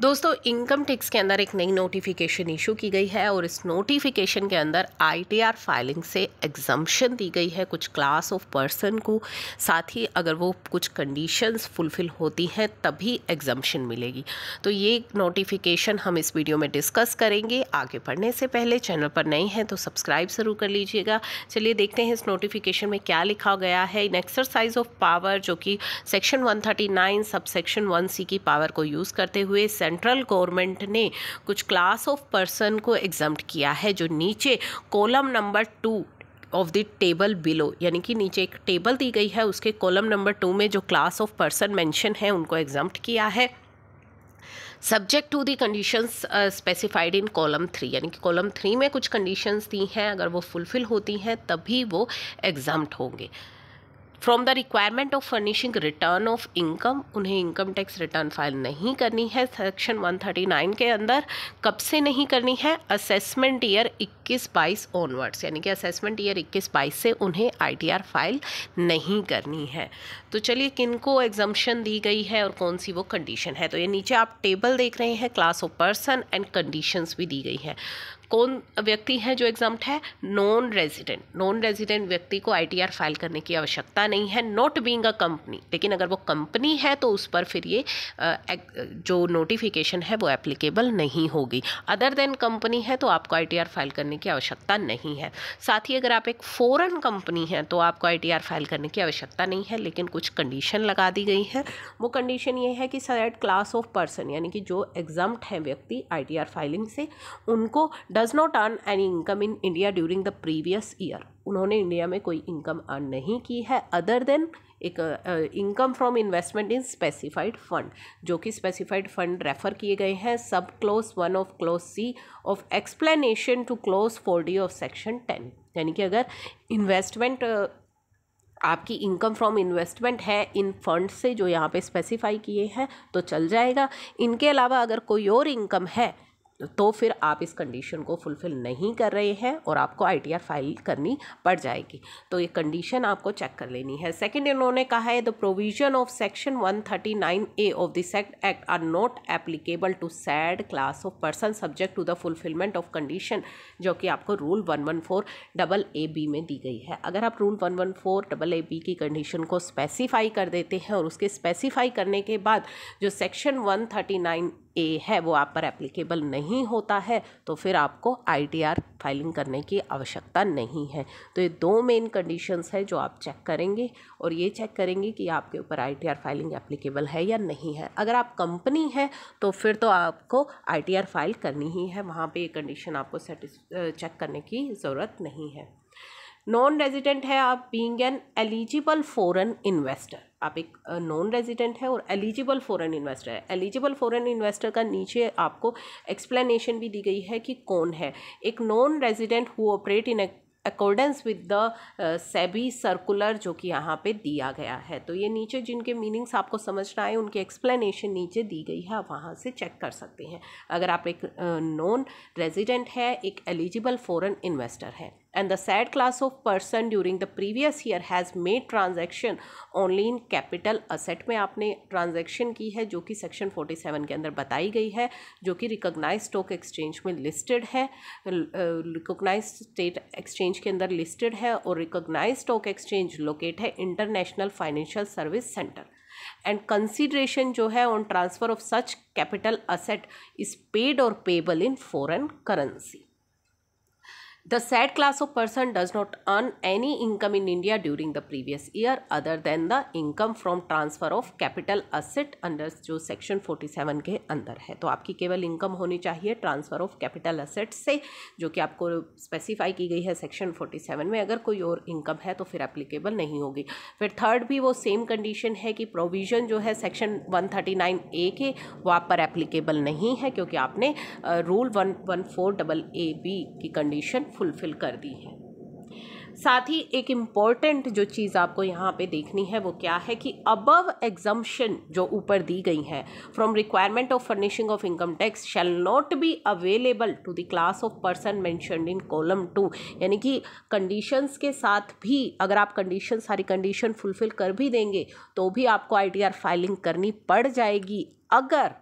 दोस्तों income tax के अंदर एक नई नोटिफिकेशन इशू की गई है और इस नोटिफिकेशन के अंदर आईटीआर फाइलिंग से एग्जम्पन दी गई है कुछ क्लास ऑफ पर्सन को साथ ही अगर वो कुछ कंडीशंस फुलफ़िल होती हैं तभी एग्जम्पन मिलेगी तो ये नोटिफिकेशन हम इस वीडियो में डिस्कस करेंगे आगे पढ़ने से पहले चैनल पर नए हैं तो सब्सक्राइब ज़रूर कर लीजिएगा चलिए देखते हैं इस नोटिफिकेशन में क्या लिखा गया है इन एक्सरसाइज ऑफ पावर जो कि सेक्शन 139 सब सेक्शन वन सी की पावर को यूज़ करते हुए सेंट्रल गवर्नमेंट ने कुछ क्लास ऑफ पर्सन को एग्जाम किया है जो नीचे column number two of the table below यानी कि नीचे एक टेबल दी गई है उसके कॉलम नंबर टू में जो क्लास ऑफ पर्सन मेंशन है उनको एग्जाम किया है subject to the conditions specified in column three यानी कि कॉलम थ्री में कुछ कंडीशंस दी हैं अगर वो फुलफ़िल होती हैं तभी वो एग्जाम होंगे from the requirement of furnishing return of income उन्हें इनकम टैक्स रिटर्न फाइल नहीं करनी है सेक्शन 139 के अंदर कब से नहीं करनी है असेसमेंट ईयर इक्कीस बाईस ऑनवर्ड्स यानी कि असेसमेंट ईयर इक्कीस बाईस से उन्हें आईटीआर फाइल नहीं करनी है तो चलिए किन को एग्जाम्शन दी गई है और कौन सी वो कंडीशन है तो ये नीचे आप टेबल देख रहे हैं class of person and conditions भी दी गई है कौन व्यक्ति है जो एग्जाम है नॉन रेजिडेंट नॉन रेजिडेंट व्यक्ति को आईटीआर फाइल करने की आवश्यकता नहीं है नॉट बीइंग अ कंपनी लेकिन अगर वो कंपनी है तो उस पर फिर ये जो नोटिफिकेशन है वो एप्लीकेबल नहीं होगी अदर देन कंपनी है तो आपको आईटीआर फाइल करने की आवश्यकता नहीं है साथ ही अगर आप एक फ़ॉरन कंपनी हैं तो आपको आई फाइल करने की आवश्यकता नहीं है लेकिन कुछ कंडीशन लगा दी गई है वो कंडीशन ये है कि सर्ट क्लास ऑफ पर्सन यानी कि जो एग्जाम हैं व्यक्ति आई फाइलिंग से उनको does not earn any income in India during the previous year उन्होंने इंडिया में कोई इनकम अर्न नहीं की है अदर देन एक income from investment in specified fund जो कि स्पेसिफाइड फंड रेफर किए गए हैं सब clause one of clause C of explanation two clause four D of section ten यानी कि अगर इन्वेस्टमेंट आपकी इनकम फ्रॉम इन्वेस्टमेंट है इन फंड से जो यहाँ पे स्पेसिफाई किए हैं तो चल जाएगा इनके अलावा अगर कोई और इनकम है तो फिर आप इस कंडीशन को फुलफ़िल नहीं कर रहे हैं और आपको आईटीआर फाइल करनी पड़ जाएगी तो ये कंडीशन आपको चेक कर लेनी है सेकंड इन्होंने कहा है the provision of section 139 A of the sect act are not applicable to said class of person subject to the fulfilment of condition जो कि आपको rule one one four double A B में दी गई है अगर आप rule one one four double A B की कंडीशन को स्पेसिफाई कर देते हैं और उसके स्पेसिफाई करने के बाद जो section one thirty nine A है वो आप पर एप्लीकेबल नहीं होता है तो फिर आपको आईटीआर फाइलिंग करने की आवश्यकता नहीं है तो ये दो मेन कंडीशंस है जो आप चेक करेंगे और ये चेक करेंगे कि आपके ऊपर आईटीआर फाइलिंग एप्लीकेबल है या नहीं है अगर आप कंपनी है तो फिर तो आपको आईटीआर फाइल करनी ही है वहाँ पर ये कंडीशन आपको सेटिस चेक करने की ज़रूरत नहीं है नॉन रेजिडेंट है आप being an eligible foreign investor आप एक नॉन रेजिडेंट है और एलिजिबल फॉरेन इन्वेस्टर है एलिजिबल फॉरेन इन्वेस्टर का नीचे आपको एक्सप्लेनेशन भी दी गई है कि कौन है एक non resident who operate in accordance with the SEBI circular जो कि यहाँ पे दिया गया है तो ये नीचे जिनके मीनिंग्स आपको समझना है उनकी एक्सप्लेनेशन नीचे दी गई है आप वहाँ से चेक कर सकते हैं अगर आप एक नॉन uh, रेजिडेंट है एक एलिजिबल फॉरेन इन्वेस्टर है and the said class of person during the previous year has made transaction only in capital asset में आपने transaction की है जो कि section 47 के अंदर बताई गई है जो कि recognized stock exchange में listed है recognized state exchange के अंदर listed है और recognized stock exchange locate है international financial service center and consideration जो है on transfer of such capital asset is paid और payable in foreign currency the said class of person does not earn any income in India during the previous year other than the income from transfer of capital asset under जो section forty seven के अंदर है तो आपकी केवल income होनी चाहिए transfer of capital asset से जो कि आपको स्पेसिफाई की गई है सेक्शन फोर्टी सेवन में अगर कोई और इनकम है तो फिर एप्लीकेबल नहीं होगी फिर थर्ड भी वो सेम कंडीशन है कि प्रोविजन जो है section one thirty nine A के वो आप पर एप्लीकेबल नहीं है क्योंकि आपने rule one one four double A B की कंडीशन फुलफ़िल कर दी है साथ ही एक इम्पॉर्टेंट जो चीज़ आपको यहाँ पे देखनी है वो क्या है कि अबव एग्जम्पन जो ऊपर दी गई हैं from requirement of furnishing of income tax shall not be available to the class of person mentioned in column two यानी कि कंडीशंस के साथ भी अगर आप कंडीशन सारी कंडीशन फुलफिल कर भी देंगे तो भी आपको आई फाइलिंग करनी पड़ जाएगी अगर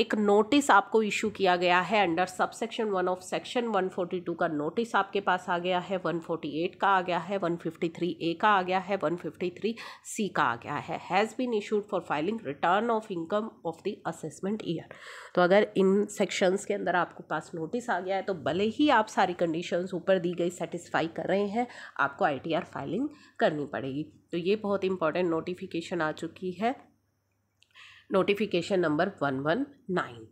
एक नोटिस आपको इशू किया गया है under subsection one of section 142 का नोटिस आपके पास आ गया है 148 का आ गया है 153 ए का आ गया है 153 सी का आ गया है has been issued for filing return of income of the assessment year तो अगर इन सेक्शंस के अंदर आपके पास नोटिस आ गया है तो भले ही आप सारी कंडीशन ऊपर दी गई सेटिस्फाई कर रहे हैं आपको आई फाइलिंग करनी पड़ेगी तो ये बहुत इंपॉर्टेंट नोटिफिकेशन आ चुकी है notification number one one nine